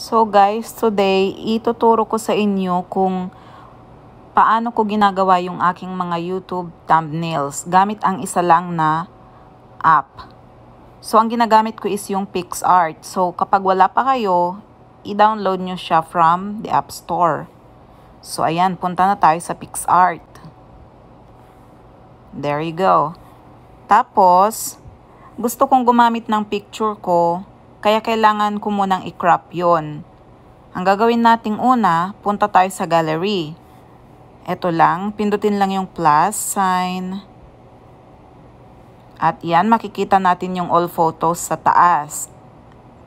So guys, today ituturo ko sa inyo kung paano ko ginagawa yung aking mga YouTube thumbnails gamit ang isa lang na app. So ang ginagamit ko is yung PixArt. So kapag wala pa kayo, i-download nyo siya from the App Store. So ayan, punta na tayo sa PixArt. There you go. Tapos, gusto kong gumamit ng picture ko kaya kailangan ko munang i-crop yon. Ang gagawin nating una, punta tayo sa gallery. Ito lang, pindutin lang yung plus sign. At yan, makikita natin yung all photos sa taas.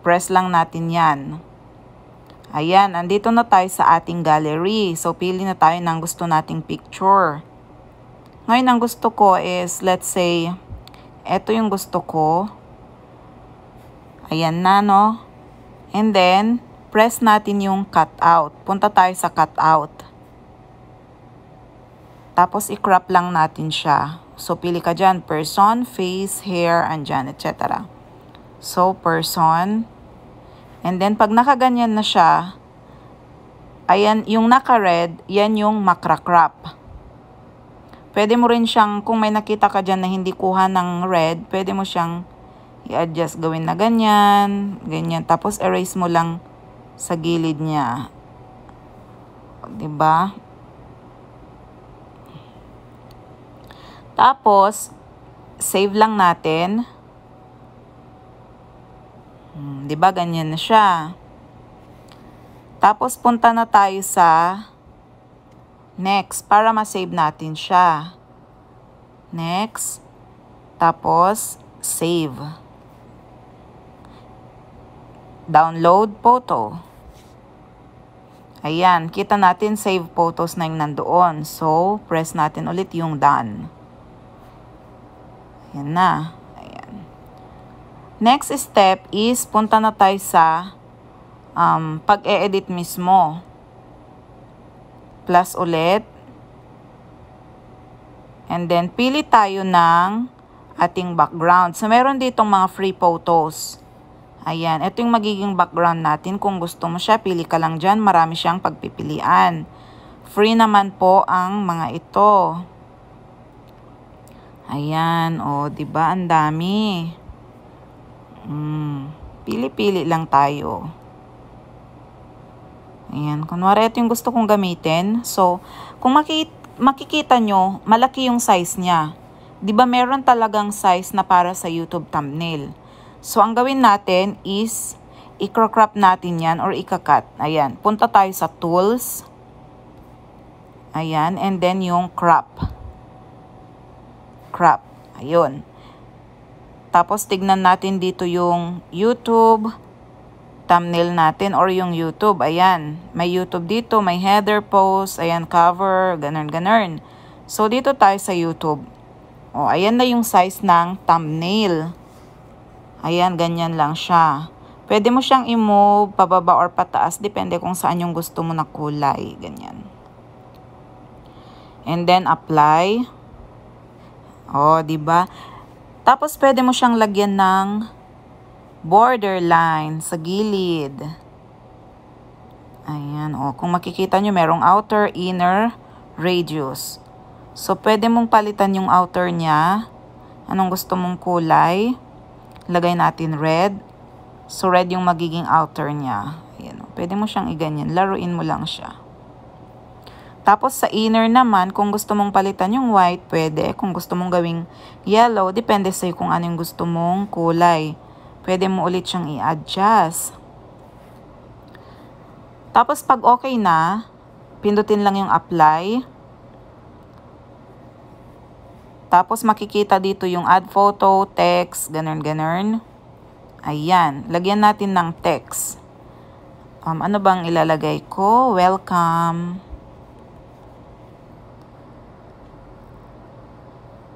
Press lang natin yan. Ayan, andito na tayo sa ating gallery. So, pili na tayo ng gusto nating picture. Ngayon, ang gusto ko is, let's say, eto yung gusto ko. Ayan na, no? And then, press natin yung cut out. Punta tayo sa cut out. Tapos, i-crop lang natin siya. So, pili ka dyan. Person, face, hair, andyan, etc. So, person. And then, pag nakaganyan na siya, ayan, yung naka-red, yan yung makra-crop. Pwede mo rin siyang, kung may nakita ka dyan na hindi kuha ng red, pwede mo siyang i-adjust gawin na ganyan, ganyan. Tapos erase mo lang sa gilid niya. 'Di ba? Tapos save lang natin. Hmm, 'Di ba ganyan na siya? Tapos punta na tayo sa next para ma-save natin siya. Next. Tapos save. Download photo. Ayan, kita natin save photos na yung nandoon. So, press natin ulit yung done. Ayan na. Ayan. Next step is punta na tayo sa um, pag-e-edit mismo. Plus ulit. And then, pili tayo ng ating background. So, meron ditong mga free photos. Ayan, ito yung magiging background natin. Kung gusto mo siya, pili ka lang dyan. Marami siyang pagpipilian. Free naman po ang mga ito. Ayan, o, oh, ba diba? Ang dami. Mm, pili-pili lang tayo. Ayan, kunwari ito yung gusto kong gamitin. So, kung makikita, makikita nyo, malaki yung size niya. 'Di ba meron talagang size na para sa YouTube thumbnail? So, ang gawin natin is i-crop natin yan or i-cut. Ayan. Punta tayo sa tools. Ayan. And then yung crop. Crop. Ayun. Tapos, tignan natin dito yung YouTube thumbnail natin or yung YouTube. Ayan. May YouTube dito. May header post. Ayan. Cover. Ganun, ganun. So, dito tayo sa YouTube. O, ayan na yung size ng thumbnail. Ayan, ganyan lang siya. Pwede mo siyang i-move pababa or pataas. Depende kung saan yung gusto mo na kulay. Ganyan. And then, apply. Oh, di ba Tapos, pwede mo siyang lagyan ng borderline sa gilid. Ayan. oh, kung makikita niyo merong outer, inner, radius. So, pwede mong palitan yung outer niya. Anong gusto mong kulay lagay natin red. So, red yung magiging outer niya. Ayan, pwede mo siyang iganyan. Laruin mo lang siya. Tapos, sa inner naman, kung gusto mong palitan yung white, pwede. Kung gusto mong gawing yellow, depende sa'yo kung ano yung gusto mong kulay. Pwede mo ulit siyang i-adjust. Tapos, pag okay na, pindutin lang yung apply. Tapos makikita dito yung add photo, text, ganun ganun. Ayan, lagyan natin ng text. Um, ano bang ilalagay ko? Welcome.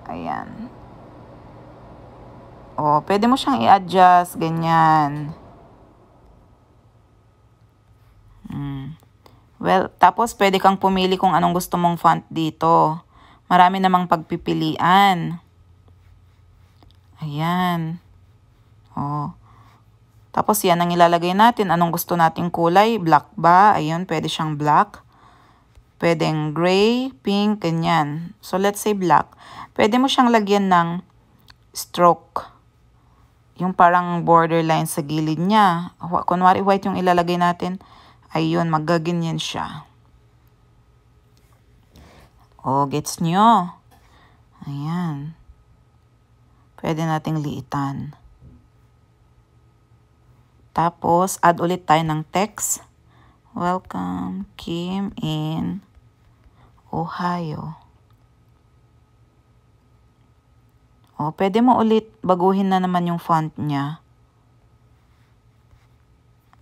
Ayan. Oh, pwede mo siyang i-adjust, ganyan. Hmm. Well, tapos pwede kang pumili kung anong gusto mong font dito. Marami namang pagpipilian. Ayan. Oh. Tapos yan ang ilalagay natin. Anong gusto nating kulay? Black ba? Ayun, pwede siyang black. Pwedeng gray, pink, ganyan. So, let's say black. Pwede mo siyang lagyan ng stroke. Yung parang borderline sa gilid niya. Kunwari white yung ilalagay natin. Ayun, magaganyan siya. O, oh, gets nyo? Ayan. Pwede nating liitan. Tapos, add ulit tayo ng text. Welcome, Kim in Ohio. O, oh, pwede mo ulit baguhin na naman yung font niya.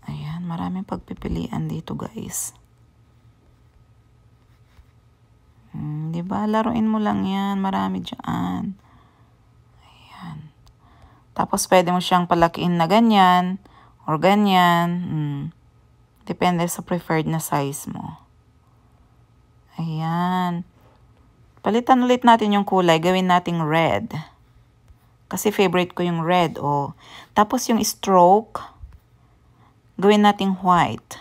Ayan, maraming pagpipilian dito guys. Hmm, ba diba? Laruin mo lang yan. Marami dyan. Ayan. Tapos, pwede mo siyang palakiin na ganyan or ganyan. Hmm. Depende sa preferred na size mo. Ayan. Palitan ulit natin yung kulay. Gawin nating red. Kasi favorite ko yung red. Oh. Tapos yung stroke, gawin nating white.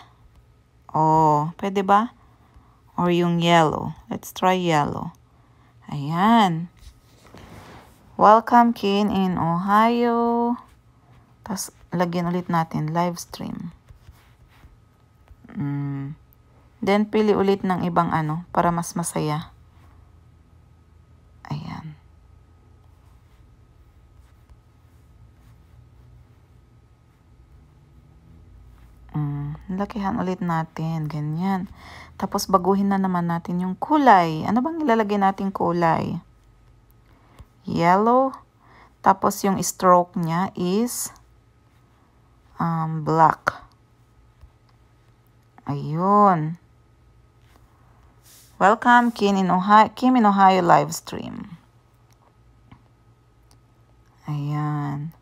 Oh, pwede ba? Or yung yellow. Let's try yellow. Ayan. Welcome, Kin, in Ohio. Tapos, lagyan ulit natin live stream. Mm. Then, pili ulit ng ibang ano para mas masaya. lakihan ulit natin, ganyan. Tapos baguhin na naman natin yung kulay. Ano bang ilalagay natin kulay? Yellow. Tapos yung stroke niya is um, black. Ayun. Welcome Kim in Ohio, Kim in Ohio live stream. Ayan.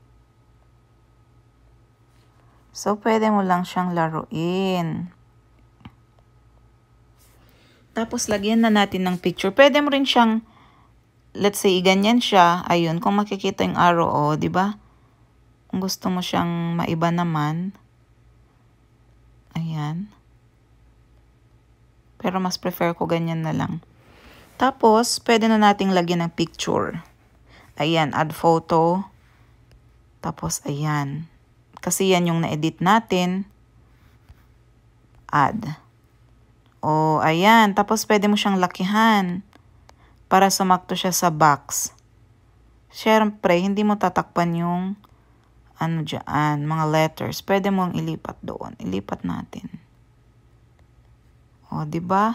So, pwede mo lang siyang laruin. Tapos, lagyan na natin ng picture. Pwede mo rin siyang, let's say, ganyan siya. Ayun, kung makikita yung arrow, o, oh, ba? Kung gusto mo siyang maiba naman. Ayan. Pero mas prefer ko ganyan na lang. Tapos, pwede na nating lagyan ng picture. Ayan, add photo. Tapos, ayan. Kasi yan yung na-edit natin. Add. O, ayan. Tapos, pwede mo siyang lakihan para sumakto siya sa box. Siyempre, hindi mo tatakpan yung ano dyan, mga letters. Pwede mong ilipat doon. Ilipat natin. O, ba? Diba?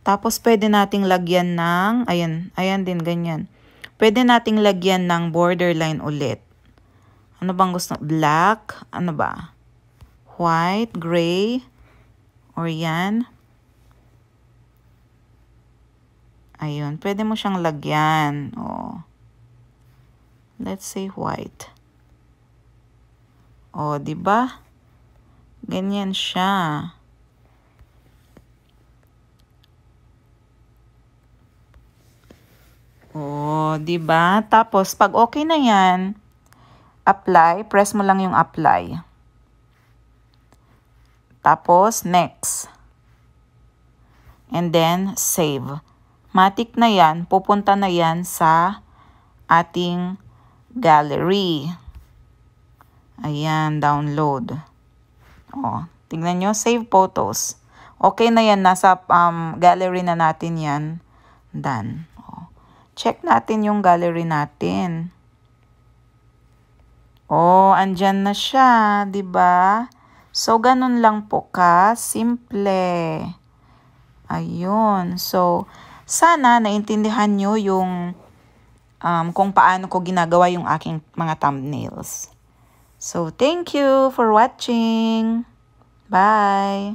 Tapos, pwede nating lagyan ng, ayan, ayan din, ganyan. Pwede nating lagyan ng borderline ulit. Ano bang gusto? Black? Ano ba? White? Gray? Or yan? Ayun. Pwede mo siyang lagyan. Oh. Let's say white. Oh, di ba? Ganyan siya. Oh, di ba? Tapos pag okay na 'yan, apply, press mo lang yung apply. Tapos, next. And then, save. Matik na yan, pupunta na yan sa ating gallery. Ayan, download. O, tingnan nyo, save photos. Okay na yan, nasa um, gallery na natin yan. Done. O, check natin yung gallery natin. Oh, andyan na siya, 'di ba? So ganun lang po ka simple. Ayun. So sana naintindihan niyo yung um, kung paano ko ginagawa yung aking mga thumbnails. So thank you for watching. Bye.